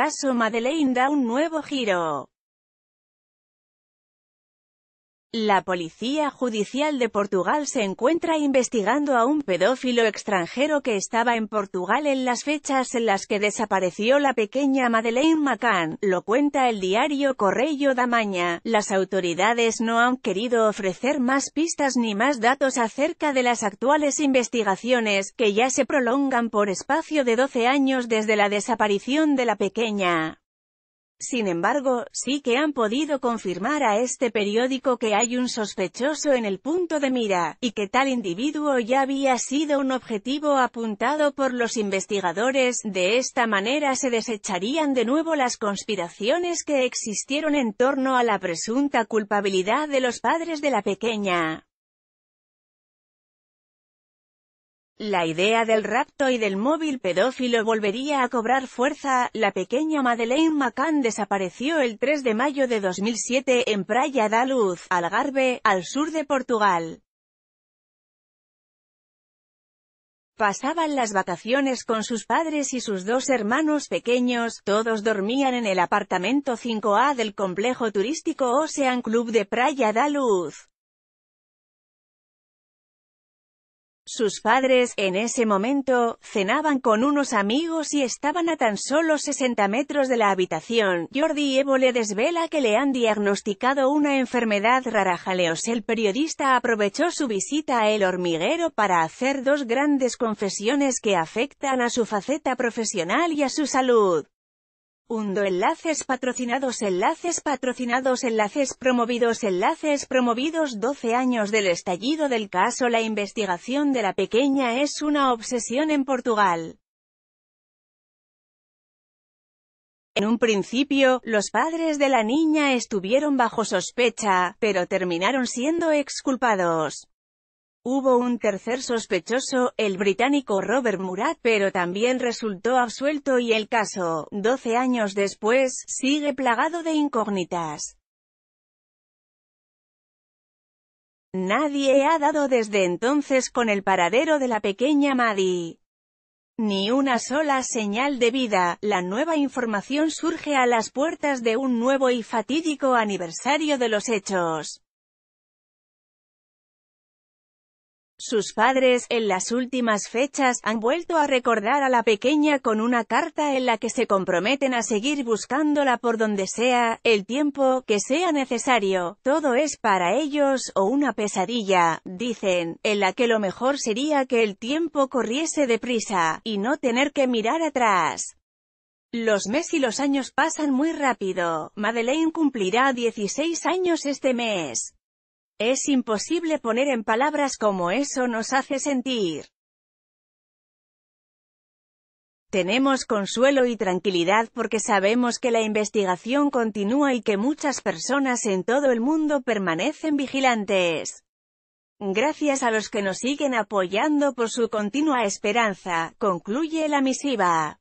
caso Madeleine da un nuevo giro. La Policía Judicial de Portugal se encuentra investigando a un pedófilo extranjero que estaba en Portugal en las fechas en las que desapareció la pequeña Madeleine McCann, lo cuenta el diario Correio da Maña. Las autoridades no han querido ofrecer más pistas ni más datos acerca de las actuales investigaciones, que ya se prolongan por espacio de 12 años desde la desaparición de la pequeña. Sin embargo, sí que han podido confirmar a este periódico que hay un sospechoso en el punto de mira, y que tal individuo ya había sido un objetivo apuntado por los investigadores, de esta manera se desecharían de nuevo las conspiraciones que existieron en torno a la presunta culpabilidad de los padres de la pequeña. La idea del rapto y del móvil pedófilo volvería a cobrar fuerza. La pequeña Madeleine McCann desapareció el 3 de mayo de 2007 en Praia da Luz, Algarve, al sur de Portugal. Pasaban las vacaciones con sus padres y sus dos hermanos pequeños, todos dormían en el apartamento 5A del complejo turístico Ocean Club de Praia da Luz. Sus padres, en ese momento, cenaban con unos amigos y estaban a tan solo 60 metros de la habitación. Jordi Evo le desvela que le han diagnosticado una enfermedad rara. Jaleos el periodista aprovechó su visita a El Hormiguero para hacer dos grandes confesiones que afectan a su faceta profesional y a su salud. Hundo enlaces patrocinados enlaces patrocinados enlaces promovidos enlaces promovidos 12 años del estallido del caso La investigación de la pequeña es una obsesión en Portugal. En un principio, los padres de la niña estuvieron bajo sospecha, pero terminaron siendo exculpados. Hubo un tercer sospechoso, el británico Robert Murat, pero también resultó absuelto y el caso, 12 años después, sigue plagado de incógnitas. Nadie ha dado desde entonces con el paradero de la pequeña Maddie. Ni una sola señal de vida, la nueva información surge a las puertas de un nuevo y fatídico aniversario de los hechos. Sus padres, en las últimas fechas, han vuelto a recordar a la pequeña con una carta en la que se comprometen a seguir buscándola por donde sea, el tiempo que sea necesario. Todo es para ellos, o una pesadilla, dicen, en la que lo mejor sería que el tiempo corriese deprisa, y no tener que mirar atrás. Los meses y los años pasan muy rápido. Madeleine cumplirá 16 años este mes. Es imposible poner en palabras cómo eso nos hace sentir. Tenemos consuelo y tranquilidad porque sabemos que la investigación continúa y que muchas personas en todo el mundo permanecen vigilantes. Gracias a los que nos siguen apoyando por su continua esperanza, concluye la misiva.